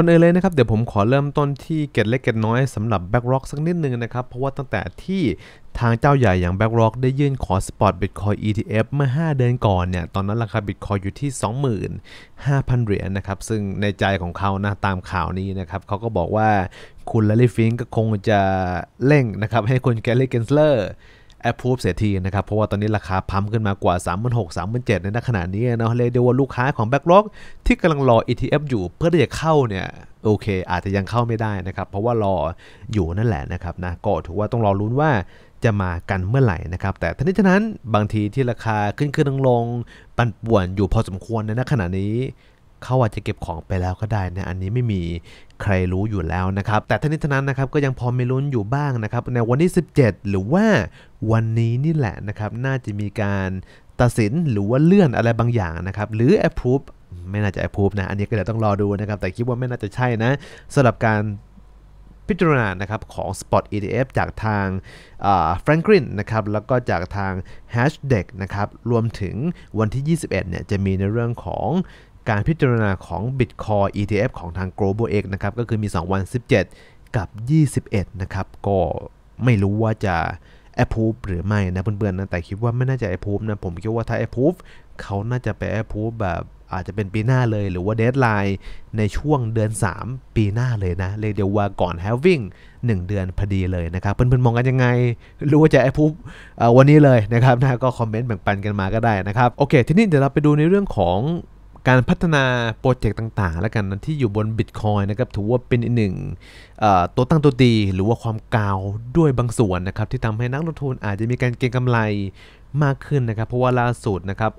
ก่อนอื่นเลยนะครับ เดี๋ยวผมขอเริ่มต้นที่เกตเล็กเกตน้อยสำหรับแบ็กร็อกสักนิดนึงนะครับ เพราะว่าตั้งแต่ที่ทางเจ้าใหญ่อย่าง b บ a c k r o c k ได้ยื่นขอสปอต Bitcoin ETF เมื่อ 5 เดือนก่อนเนี่ยตอนนั้นราคา Bitcoin อยู่ที่ 25,000 เหรียญนนะครับ ซึ่งในใจของเขานะตามข่าวนี้นะครับเขาก็บอกว่าคุณลาลีฟิงก็คงจะเร่งนะครับให้คุณแกลลี่เกนเซอร์แอปพูฟเสียทีนะครับ เพราะว่าตอนนี้ราคาพัมขึ้นมากว่า 3 6 0 0 3 7 0 0ในขณะนี้เนาะเลยเดียวว่าลูกค้าของแบ็กล็อกที่กำลังรอ ETF อยู่เพื่อที่จะเข้าเนี่ยโอเค อาจจะยังเข้าไม่ได้นะครับ เพราะว่ารออยู่นั่นแหละนะครับนะ ก็ถือว่าต้องรอลุ้นว่าจะมากันเมื่อไหร่นะครับ แต่ทั้งนี้ทั้งนั้นบางทีที่ราคาขึ้นขึ้นลงลงปั่นป่วนอยู่พอสมควรในขณะนี้เขาอาจจะเก็บของไปแล้วก็ได้นะ อันนี้ไม่มีใครรู้อยู่แล้วนะครับ แต่ทัางนี้ทัานั้นนะครับก็ยังพอมีลุ้นอยู่บ้างนะครับ ในวันที่ 17 หรือว่าวันนี้นี่แหละนะครับน่าจะมีการตัดสินหรือว่าเลื่อนอะไรบางอย่างนะครับ หรือ approve ไม่น่าจะ approve นะ อันนี้ก็เดี๋ยวต้องรอดูนะครับ แต่คิดว่าไม่น่าจะใช่นะสำหรับการพิจารณานะครับของ Spot ETF จากทาง Franklin นะครับแล้วก็จากทาง h a s h d e c k นะครับรวมถึงวันที่ 21เนี่ยจะมีในเรื่องของการพิจารณาของ Bitcoin ETF ของทาง Global X นะครับ ก็คือมี 2 วัน 17 กับ 21 นะครับ ก็ไม่รู้ว่าจะ approve หรือไม่นะเพื่อนๆ นะ แต่คิดว่าไม่น่าจะ approve นะ ผมคิดว่าถ้า approve เขาน่าจะไป approve แบบอาจจะเป็นปีหน้าเลย หรือว่าเดทไลน์ในช่วงเดือน 3 ปีหน้าเลยนะ เรียกเดียวว่าก่อน having 1 เดือนพอดีเลยนะครับ เพื่อนๆ มองกันยังไงรู้ว่าจะไอ้ r ุ v e วันนี้เลยนะครับนะก็คอมเมนต์แบ่งปันกันมาก็ได้นะครับ โอเค ทีนี้เดี๋ยวเราไปดูในเรื่องของการพัฒนาโปรเจกต์ต่างๆ แล้วกันนะที่อยู่บน Bitcoin นะครับถือว่าเป็นอีกหนึ่งตัวตั้งตัวดีหรือว่าความกาวด้วยบางส่วนนะครับที่ทำให้นักลงทุนอาจจะมีการเก็งกำไรมากขึ้นนะครับ เพราะว่าล่าสุดนะครับ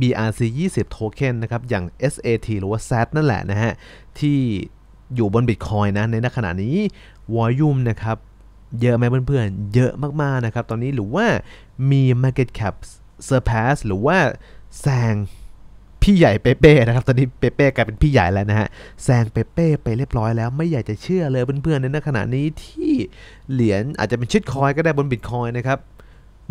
BRC 20 Token นะครับอย่าง SAT หรือว่า SAT นั่นแหละนะฮะที่อยู่บน Bitcoin นะ ในขณะนี้วอลุ่มนะครับเยอะไหมเพื่อนๆ เยอะมาก ๆ นะครับ ตอนนี้หรือว่ามี Market Cap surpass หรือว่าแซงพี่ใหญ่เปเป้นะครับตอนนี้เปเป้กลายเป็นพี่ใหญ่แล้วนะฮะแซงเปเป้ไปเรียบร้อยแล้วไม่อยากจะเชื่อเลยเพื่อนๆในขณะนี้ที่เหรียญอาจจะเป็นชิดคอยก็ได้บนบิตคอยนะครับ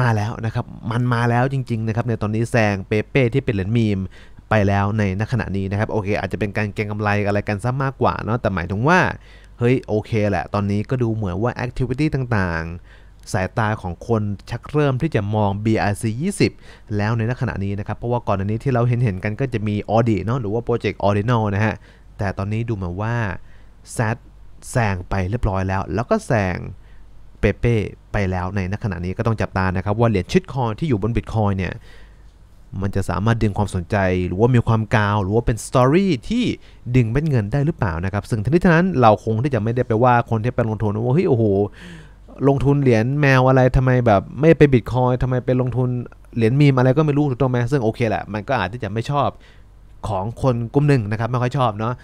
มาแล้วนะครับ มันมาแล้วจริงๆนะครับในตอนนี้แซงเปเป้ที่เป็นเหรียญมีมไปแล้วในขณะนี้นะครับโอเคอาจจะเป็นการเก็งกำไรอะไรกันซะมากกว่าเนาะ แต่หมายถึงว่าเฮ้ยโอเคแหละ ตอนนี้ก็ดูเหมือนว่าแอคทิวิตี้ต่างสายตาของคนชักเริ่มที่จะมอง BRC 20แล้วในขณะนี้นะครับ เพราะว่าก่อนอันนี้ที่เราเห็นเห็นกันก็จะมี Audi เนาะหรือว่า Project Ordinal นะฮะ แต่ตอนนี้ดูเหมือนว่า Z แซงไปเรียบร้อยแล้ว แล้วก็แซงเปเป้ไปแล้วในขณะนี้ก็ต้องจับตานะครับว่าเหรียญชิดคอยที่อยู่บนบิตคอยเนี่ย มันจะสามารถดึงความสนใจหรือว่ามีความกาว หรือว่าเป็นสตอรี่ที่ดึงเม็ดเงินได้หรือเปล่านะครับ ซึ่งทั้งนี้ทั้งนั้นเราคงที่จะไม่ได้ไปว่าคนที่ไปลงทุนว่าเฮ้ยโอ้โหลงทุนเหรียญแมวอะไรทำไมแบบ ไม่ไปบิตคอยทำไมไปลงทุนเหรียญมีมอะไรก็ไม่รู้ถูกต้องไหมซึ่งโอเคแหละมันก็อาจที่จะไม่ชอบของคนกลุ่มหนึ่งนะครับ ไม่ค่อยชอบเนาะ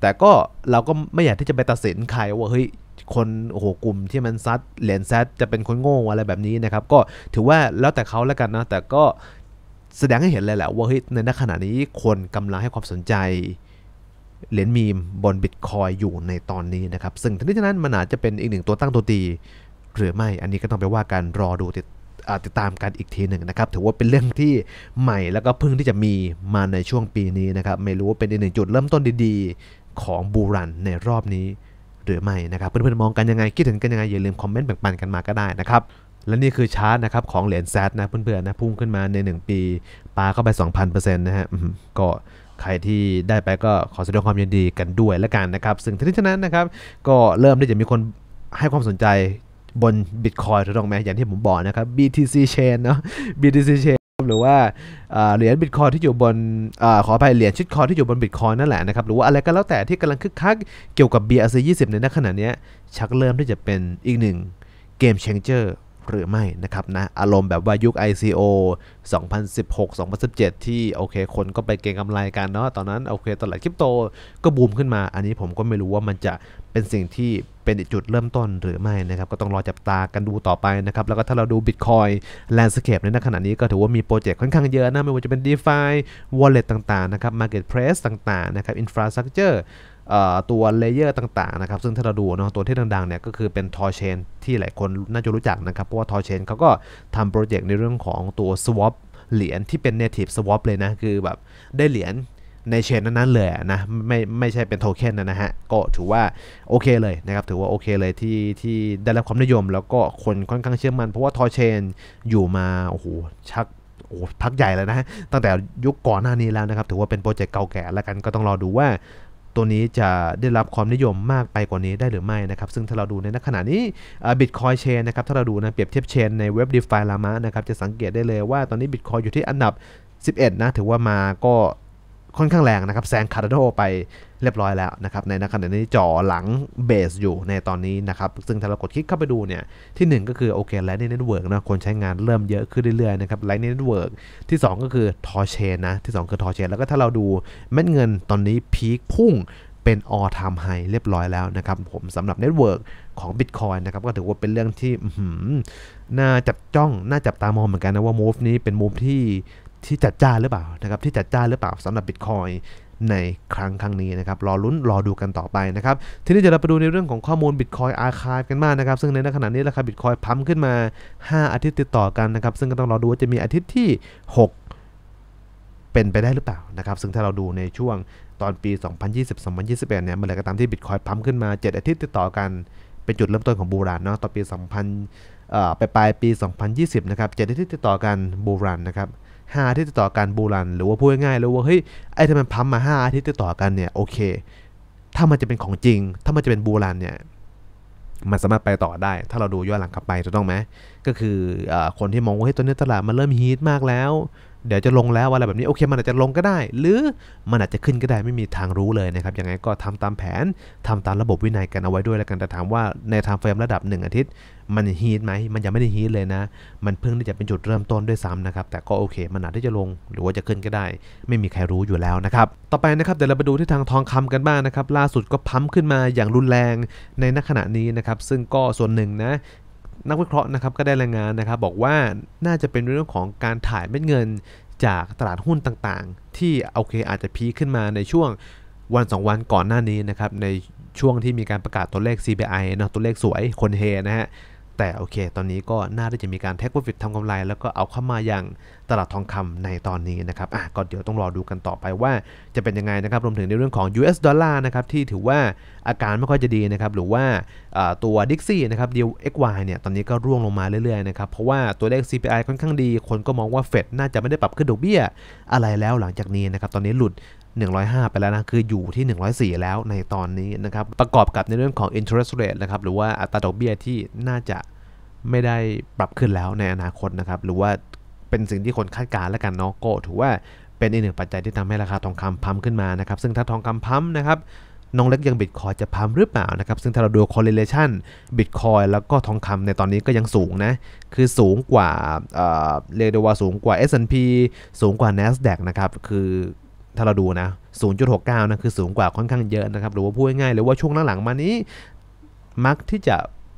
แต่ก็เราก็ไม่อยากที่จะไปตัดสินใครว่าเฮ้ยคนโอ้โหกลุ่มที่มันซัดเหรียญซัดจะเป็นคนโง่อะไรแบบนี้นะครับก็ถือว่าแล้วแต่เขาแล้วกันนะแต่ก็แสดงให้เห็นเลยแหละว่าเฮ้ยในขณะนี้คนกำลังให้ความสนใจเหรียญมีมบนบิตคอยอยู่ในตอนนี้นะครับซึ่งทั้งนี้ทั้งนั้นมันอาจจะเป็นอีกหนึ่งตัวตั้งตัวตีหรือไม่ อันนี้ก็ต้องไปว่ากันรอดูติดติดตามกันอีกทีหนึ่งนะครับถือว่าเป็นเรื่องที่ใหม่แล้วก็เพิ่งที่จะมีมาในช่วงปีนี้นะครับไม่รู้ว่าเป็นอีกหนึ่งจุดเริ่มต้นดีๆของบูรันในรอบนี้หรือไม่นะครับ เพื่อนๆมองกันยังไงคิดถึงกันยังไงอย่าลืมคอมเมนต์แบ่งปันกันมาก็ได้นะครับและนี่คือชาร์ตนะครับของเหรียญแซดนะเพื่อนๆนะพุ่งขึ้นมาใน 1 ปีปาเข้าไป2,000%นะฮะก็ใครที่ได้ไปก็ขอแสดงความยินดีกันด้วยและกันนะครับ ซึ่งทั้งนี้ทั้งนั้นนะครับก็เริ่มที่จะมีคนให้ความสนใจบน Bitcoin ถูกต้องไหมอย่างที่ผมบอกนะครับ BTC chain เนาะ BTC chain หรือว่าเหรียญบิตคอยที่อยู่บนอขออภัยเหรียญชิดคอยที่อยู่บนบิตคอยนั่นแหละนะครับ หรือว่าอะไรก็แล้วแต่ที่กำลังคึกคักเกี่ยวกับ BRC 20ในขณะนี้ ชักเริ่มที่จะเป็นอีกหนึ่งเกมเชนเจอร์หรือไม่นะครับนะ อารมณ์แบบว่ายุค ICO 2016 2017 ที่โอเคคนก็ไปเก็งกำไรกันเนาะตอนนั้นโอเค ตลาดคริปโตก็บูมขึ้นมา อันนี้ผมก็ไม่รู้ว่ามันจะเป็นสิ่งที่เป็นจุดเริ่มต้นหรือไม่นะครับ ก็ต้องรอจับตากันดูต่อไปนะครับ แล้วก็ถ้าเราดู Bitcoin Landscape ในขณะนี้ก็ถือว่ามีโปรเจกต์ค่อนข้างเยอะนะ ไม่ว่าจะเป็น DeFi Wallet ต่างๆนะครับ Marketplace ต่างๆนะครับ Infrastructure ตัวเลเยอร์ต่าง ๆ นะครับ ซึ่งถ้าเราดูเนาะตัวที่ดังๆเนี่ยก็คือเป็นทอเชนที่หลายคนน่าจะรู้จักนะครับเพราะว่าทอเชนเขาก็ทำโปรเจกต์ในเรื่องของตัว swap เหรียญที่เป็น native swap เลยนะ คือแบบได้เหรียญในเชนนั้น ๆ เลยนะ ไม่ไม่ใช่เป็นโทเค็นนะฮะก็ถือว่าโอเคเลยนะครับถือว่าโอเคเลยที่ที่ได้รับความนิยม แล้วก็คนค่อนข้างเชื่อมันเพราะว่าทอเชนอยู่มาโอ้โหชักโอ้พักใหญ่เลยนะตั้งแต่ยุคก่อนหน้านี้แล้วนะครับถือว่าเป็นโปรเจกต์เก่าแก่แล้วกัน ก็ต้องรอดูว่าตัวนี้จะได้รับความนิยมมากไปกว่านี้ได้หรือไม่นะครับ ซึ่งถ้าเราดูในขณะนี้บิตคอยเชนนะครับ ถ้าเราดูนะเปรียบเทียบเชนในเว็บดีฟายลามะนะครับ จะสังเกตได้เลยว่าตอนนี้บิตคอยอยู่ที่อันดับ 11 นะ ถือว่ามาก็ค่อนข้างแรงนะครับแซงคาร์โดไปเรียบร้อยแล้วนะครับในขณะนี้จ่อหลังเบสอยู่ในตอนนี้นะครับซึ่งถ้าเรากดคลิกเข้าไปดูเนี่ยที่ 1 ก็คือโอเคไลน์ในเน็ตเวิร์กนะคนใช้งานเริ่มเยอะขึ้นเรื่อยๆนะครับไลน์ในเน็ตเวิร์กที่ 2 ก็คือทอเชนนะที่ 2 คือทอเชนแล้วก็ถ้าเราดูเม็ดเงินตอนนี้พีคพุ่งเป็นออทามไฮเรียบร้อยแล้วนะครับผมสำหรับเน็ตเวิร์กของ Bitcoin นะครับก็ถือว่าเป็นเรื่องที่น่าจับจ้องน่าจับตามองเหมือนกันนะว่า move นี้เป็น move ที่ที่จัดจ้าหรือเปล่านะครับที่จัดจ้าหรือเปล่าสำหรับ Bitcoin ในครั้งครั้งนี้นะครับ รอลุ้น รอดูกันต่อไปนะครับ ทีนี้เดี๋ยวเราไปดูในเรื่องของข้อมูล Bitcoin Archive กันมากนะครับ ซึ่งในขณะนี้ราคาบิตคอยพัมขึ้นมา 5 อาทิตย์ติดต่อกันนะครับ ซึ่งก็ต้องรอดูว่าจะมีอาทิตย์ที่ 6 เป็นไปได้หรือเปล่านะครับ ซึ่งถ้าเราดูในช่วงตอนปี 2020-2021 เนี่ยเมื่อไหรก็ตามที่บิตคอยพัมขึ้นมา 7 อาทิตย์ติดต่อกัน เป็นจุดเริ่มต้นของบูรานเนาะ ตอนปี2000ไปปลายปี 2020 นะครับ 7 อาทิตย์ติดต่อกันบูรานนะครับ5อาทิตย์ติดต่อกันบูรันหรือว่าพูดง่ายๆเลยว่าเฮ้ยไอ้ถ้ามันพัมมา 5 อาทิตย์ติดต่อกัน เนี่ยโอเคถ้ามันจะเป็นของจริง ถ้ามันจะเป็นบูรันเนี่ยมันสามารถไปต่อได้ ถ้าเราดูย้อนหลังกลับไปจะต้องไหมก็คืออคนที่มองว่าเฮ้ยตัวนี้ตลาดมันเริ่มฮีทมากแล้วเดี๋ยวจะลงแล้วอะไรแบบนี้โอเค มันอาจจะลงก็ได้ หรือมันอาจจะขึ้นก็ได้ไม่มีทางรู้เลยนะครับยังไงก็ทำตามแผน ทำตามระบบวินัยกันเอาไว้ด้วยแล้วกันแต่ถามว่าในทางเฟรมระดับ 1 อาทิตย์มันฮีทไหมมันยังไม่ได้ฮีทเลยนะ มันเพิ่งที่จะเป็นจุดเริ่มต้นด้วยซ้ำนะครับแต่ก็โอเคมันอาจจะลงหรือว่าจะขึ้นก็ได้ ไม่มีใครรู้อยู่แล้วนะครับต่อไปนะครับ เดี๋ยวเราไปดูที่ทางทองคำกันบ้างนะครับ ล่าสุดก็พัมขึ้นมาอย่างรุนแรงในณขณะนี้นะครับซึ่งก็ส่วนหนึ่งนะนักวิเคราะห์นะครับก็ได้รายงานนะครับบอกว่าน่าจะเป็นเรื่องของการถ่ายเม็ดเงินจากตลาดหุ้นต่างๆ ที่โอเคอาจจะพีขึ้นมาในช่วงวัน 2 วันก่อนหน้านี้นะครับในช่วงที่มีการประกาศตัวเลข CPI นะตัวเลขสวยคนเฮนะฮะแต่โอเคตอนนี้ก็น่าจะมีการแท็กว r o ิทำกำไร แล้วก็เอาเข้ามาอย่างตลาดทองคำในตอนนี้นะครับอ่ะก็เดี๋ยวต้องรอดูกันต่อไปว่า จะเป็นยังไงนะครับ รวมถึงในเรื่องของ US ดอลลาร์นะครับที่ถือว่าอาการไม่ค่อยจะดีนะครับหรือว่าตัวดิกซี่นะครับดี x วเนี่ยตอนนี้ก็ร่วงลงมาเรื่อยๆนะครับเพราะว่าตัวเลข CPI ค่อนข้างดีคนก็มองว่าเฟดน่าจะไม่ได้ปรับขึ้นดอกเบี้ยอะไรแล้วหลังจากนี้นะครับตอนนี้หลุด 105 ไปแล้วนะคืออยู่ที่ 104 แล้วในตอนนี้นะครับประกอบกับในเรื่องของ interest rate นะครับหรือว่าอัตราดอกเบี้ยที่น่าจะไม่ได้ปรับขึ้นแล้วในอนาคตนะครับหรือว่าเป็นสิ่งที่คนคาดการณ์แล้วกันเนาะก็ถือว่าเป็นอีกหนึ่งปัจจัยที่ทำให้ราคาทองคำพัมขึ้นมานะครับซึ่งถ้าทองคำพัมนะครับน้องเล็กยังบิตคอยจะพัมหรือเปล่านะครับ ซึ่งถ้าเราดู correlation บิตคอยแล้วก็ทองคำในตอนนี้ก็ยังสูงนะ คือสูงกว่าเรียกได้ว่าสูงกว่า S&P สูงกว่า NASDAQ นะครับคือถ้าเราดูนะ 0.69นะคือสูงกว่าค่อนข้างเยอะนะครับ หรือว่าพูดง่ายๆเลยว่าช่วงหลังๆมานี้มักที่จะ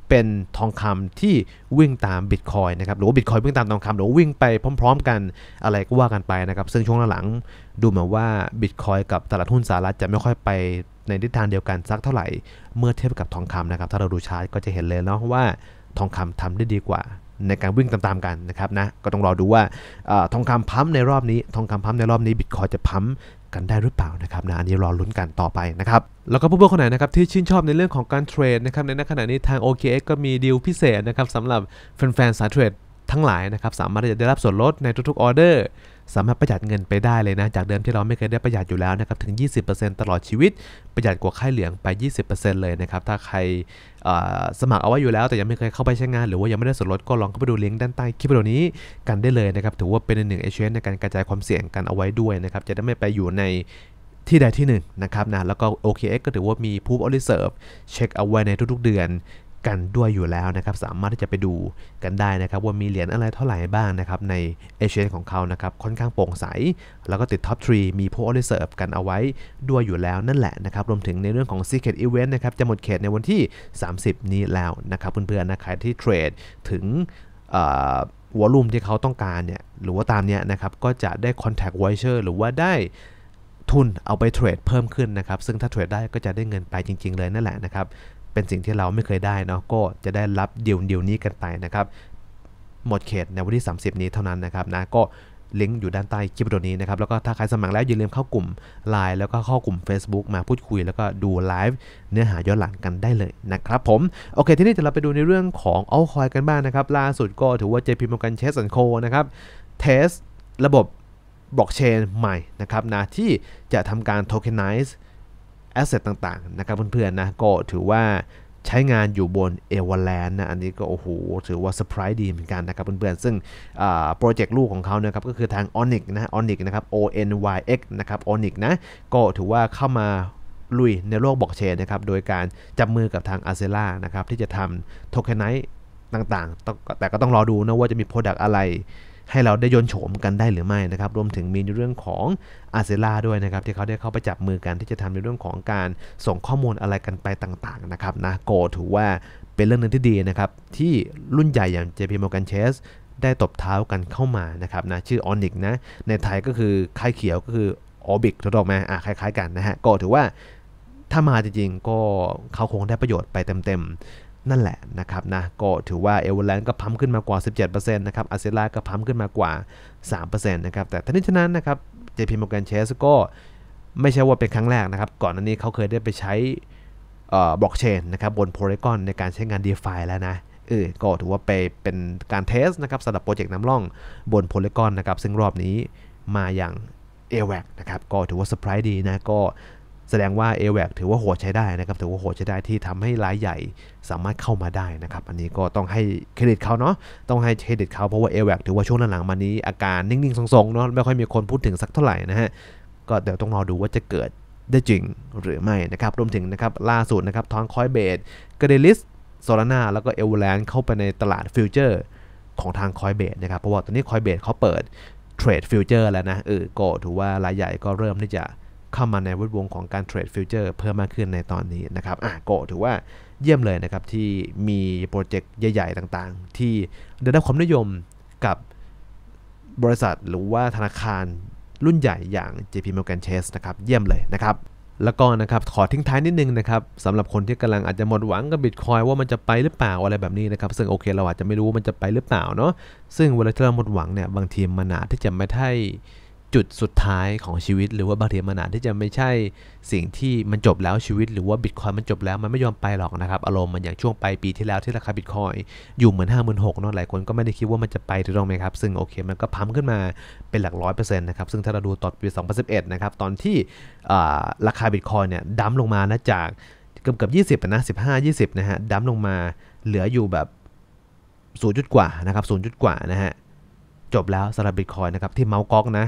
เป็นทองคำที่วิ่งตามบิตคอยนะครับหรือว่าบิตคอยวิ่งตามทองคำหรือว่าวิ่งไปพร้อม ๆ กันอะไรก็ว่ากันไปนะครับซึ่งช่วงหลังๆดูเหมือนว่าบิตคอยกับตลาดหุ้นสหรัฐจะไม่ค่อยไปในทิศทางเดียวกันสักเท่าไหร่เมื่อเทียบกับทองคำนะครับถ้าเราดูชาร์ตก็จะเห็นเลยเนาะว่าทองคำทำได้ดีกว่า ในการวิ่งตามๆกันนะครับนะก็ต้องรอดูว่าอทองคำพัมในรอบนี้ ทองคำพัมในรอบนี้บิตคอยจะพัมกันได้หรือเปล่านะครับนะอันนี้รอลุ้นกันต่อไปนะครับแล้วก็เพื่อนๆคนไหนนะครับที่ชื่นชอบในเรื่องของการเทรดนะครับในขณะนี้ทาง OKX ก็มีดีลพิเศษนะครับสำหรับแฟนๆสายเทรดทั้งหลายนะครับสามารถจะได้รับส่วนลดในทุกๆออเดอร์สามารถประหยัดเงินไปได้เลยนะจากเดิมที่เราไม่เคยได้ประหยัดอยู่แล้วนะครับถึง 20%ตลอดชีวิตประหยัดกว่าค่าเหลืองไป 20%เลยนะครับถ้าใครสมัครเอาไว้อยู่แล้ว แต่ยังไม่เคยเข้าไปใช้งาน หรือว่ายังไม่ได้ส่วนลดก็ลองเข้าไปดูลิงก์ด้านใต้คลิปวิดีโอนี้กันได้เลยนะครับถือว่าเป็นหนึ่งเอเชนในการกระจายความเสี่ยงกันเอาไว้ด้วยนะครับจะได้ไม่ไปอยู่ในที่ใดที่หนึ่งนะครับนะแล้วก็ OKX ก็ถือว่ามี Proof of Reserve เช็คเอาไว้ในทุก ๆ เดือนกันด้วยอยู่แล้วนะครับ สามารถที่จะไปดูกันได้นะครับ ว่ามีเหรียญอะไรเท่าไหร่บ้างนะครับ ในเอเชียของเขานะครับ ค่อนข้างโปร่งใส แล้วก็ติดท็อปทรีมีโพลรีเซิร์ฟกันเอาไว้ด้วยอยู่แล้วนั่นแหละนะครับรวมถึงในเรื่องของีเคดอีเวนต์นะครับ จะหมดเขตในวันที่ 30 นี้แล้วนะครับ เพื่อนๆนะใครที่เทรดถึงหัวลุ่มที่เขาต้องการเนี่ยหรือว่าตามเนี้ยนะครับก็จะได้คอนแทคไวเชอร์หรือว่าได้ทุนเอาไปเทรดเพิ่มขึ้นนะครับ ซึ่งถ้าเทรดได้ก็จะได้เงินไปจริง ๆ เลยนั่นแหละนะครับเป็นสิ่งที่เราไม่เคยได้เนาะก็จะได้รับเดี๋ยวเดี๋ยวนี้กันไปนะครับ หมดเขตในวันที่ 30 นี้เท่านั้นนะครับนะก็ลิงก์อยู่ด้านใต้คลิปวิดีโอนี้นะครับ แล้วก็ถ้าใครสมัครแล้วอย่าลืมเข้ากลุ่ม Line แล้วก็เข้ากลุ่ม Facebook มาพูดคุยแล้วก็ดูไลฟ์เนื้อหาย้อนหลังกันได้เลยนะครับผม โอเค ที่นี้จะเราไปดูในเรื่องของเอาคอยกันบ้างนะครับ ล่าสุดก็ถือว่า JP Morgan Chase Co นะครับเทสระบบบล็อกเชนใหม่นะครับนะที่จะทำการโทเคนไนซ์แอสเซทต่างๆนะครับเพื่อนๆนะ ก็ถือว่าใช้งานอยู่บน e v e r l a n d นะ อันนี้ก็โอ้โห ถือว่าเซอร์ไพรส์ดีเหมือนกันนะครับเพื่อนๆซึ่งโปรเจกต์ลูกของเขาเนี่ยครับ ก็คือทาง Onyx นะ Onyx นะครับ O N Y X นะครับ Onyx นะ ก็ถือว่าเข้ามาลุยในโลกบล็อกเชนนะครับ โดยการจับมือกับทาง a r c e l a นะครับ ที่จะทำโทเคไนต์ต่าง ๆ แต่ก็ต้องรอดูนะว่าจะมีโปรดักต์อะไรให้เราได้ยนโฉมกันได้หรือไม่นะครับ รวมถึงมีในเรื่องของอาเซล่าด้วยนะครับ ที่เขาได้เข้าไปจับมือกันที่จะทำในเรื่องของการส่งข้อมูลอะไรกันไปต่างๆนะครับนะโกถือว่าเป็นเรื่องหนึ่งที่ดีนะครับ ที่รุ่นใหญ่อย่าง JP Morgan Chase ได้ตบเท้ากันเข้ามานะครับนะ ชื่อ Onyx นะ ในไทยก็คือค่ายเขียวก็คือ o r b i กถูกต้องไหมอ่ะคล้ายๆกันนะฮะก็ถือว่าถ้ามาจริงๆก็เขาคงได้ประโยชน์ไปเต็ม ๆนั่นแหละนะครับนะ ก็ถือว่าเอเวอร์แลนด์ก็พัมขึ้นมากว่า 17%นะครับอาเซล่าก็พัมขึ้นมากว่า 3%นะครับ แต่ทั้งนี้ทั้งนั้นนะครับจพีมอร์แกนเชสก็ไม่ใช่ว่าเป็นครั้งแรกนะครับ ก่อนหน้านี้เขาเคยได้ไปใช้บล็อกเชนนะครับบนโพลีกอนในการใช้งาน d e f าแล้วนะเออก็ถือว่าไปเป็นการเทสนะครับสำหรับโปรเจกต์น้ำล่องบนโพลีกอนนะครับ ซึ่งรอบนี้มาอย่างเอ a วกนะครับก็ถือว่าเซอร์ไพรส์ดีนะก็แสดงว่า a w a c ถือว่าโหดใช้ได้นะครับถือว่าโหดใช้ได้ที่ทำให้รายใหญ่สามารถเข้ามาได้นะครับอันนี้ก็ต้องให้เครดิตเขาเนาะต้องให้เครดิตเขาเพราะว่า a w a c ถือว่าช่วงหลังๆมานี้อาการนิ่งๆทรงๆเนาะไม่ค่อยมีคนพูดถึงสักเท่าไหร่นะฮะก็เดี๋ยวต้องรอดูว่าจะเกิดได้จริงหรือไม่นะครับรวมถึงนะครับล่าสุดนะครับทอนคอยเบดกะเดลิสโซลาร่าแล้วก็เอเวอรแลนด์เข้าไปในตลาดฟิวเจอร์ของทางคอยเบดนะครับเพราะว่าตอนนี้คอยเบดเขาเปิดเทรดฟิวเจอร์แล้วนะเออก็ถือว่ารายใหญ่ก็เริ่มที่จะเข้ามาในวดวงของการเทรดฟิวเจอร์เพิ่มมากขึ้นในตอนนี้นะครับอ่ะโกถือว่าเยี่ยมเลยนะครับ ที่มีโปรเจกต์ใหญ่ ๆ ต่างๆ ที่ได้รับความนิยมกับบริษัทหรือว่าธนาคารรุ่นใหญ่อย่าง JP Morgan Chase นะครับเยี่ยมเลยนะครับ แล้วก็นะครับขอทิ้งท้ายนิดนึงนะครับสำหรับคนที่กำลังอาจจะหมดหวังกับบิตคอยว่ามันจะไปหรือเปล่าอะไรแบบนี้นะครับซึ่งโอเคเราอาจจะไม่รู้ว่ามันจะไปหรือเปล่าเนาะซึ่งเวลาที่เราหมดหวังเนี่ยบางทีมันอาจที่จะไม่ได้จุดสุดท้ายของชีวิตหรือว่าบาเรียมนาที่จะไม่ใช่สิ่งที่มันจบแล้วชีวิต หรือว่าบิตคอยมันจบแล้วมันไม่ยอมไปหรอกนะครับ อารมณ์มันอย่างช่วงปลายปีที่แล้วที่ราคาบิตคอยอยู่เหมือน 5 6 0 0 0เนาะหลายคนก็ไม่ได้คิดว่ามันจะไปถูกต้องไหมครับ ซึ่งโอเคมันก็พัมขึ้นมาเป็นหลักร้อยเปอร์เซ็นต์นะครับ ซึ่งถ้าเราดูต่อปี2011นะครับตอนที่ราคาบิตคอยเนี่ยดั้มลงมานะจากเกือบเกือบ20นะ15 20นะฮะดั้มลงมาเหลืออยู่แบบ์จุดกว่านะครับ์จุดกว่านะฮะจบแล้วสำหรับบิตคอยนะครับที่เมาส์ก๊อกนะ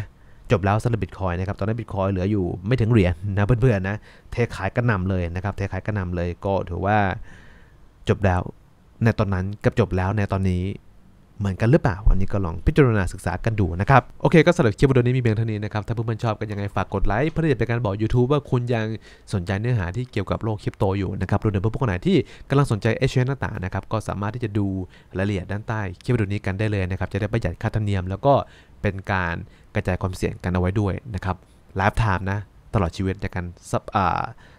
จบแล้วสำหรับบิตคอยนะครับตอนนี้บิตคอยเหลืออยู่ไม่ถึงเหรียญนนะเพื่อนๆนะเทขายกระนำเลยนะครับเทขายกระนำเลยก็ถือว่าจบแล้วในตอนนั้นกับจบแล้วในตอนนี้เหมือนกันหรือเปล่า วันนี้ก็ลองพิจารณาศึกษากันดูนะครับ โอเค ก็สำหรับคลิปวิดีโอนี้มีเพียงเท่านี้นะครับ ถ้าเพื่อนๆชอบกันยังไงฝากกดไลค์ เพื่อจะเป็นการบอก YouTube ว่าคุณยังสนใจเนื้อหาที่เกี่ยวกับโลกคริปโตอยู่นะครับรวมถึงเพื่อนๆคนไหนที่กำลังสนใจเอชเอนต่างๆนะครับ ก็สามารถที่จะดูรายละเอียดด้านใต้คลิปวิดีโอนี้กันได้เลยนะครับจะได้ประหยัดค่าธรรมเนียม แล้วก็เป็นการกระจายความเสี่ยงกันเอาไว้ด้วยนะครับไลฟ์ไทม์นะตลอดชีวิตจาการ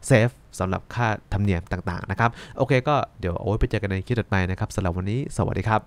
เซฟสำหรับค่าธรรมเนียมต่างๆนะครับโอเค ก็เดี๋ยวเอาไว้ไปเจอกันในคลิปต่อไปนะครับสำหรับวันนี้สวัสดีครับ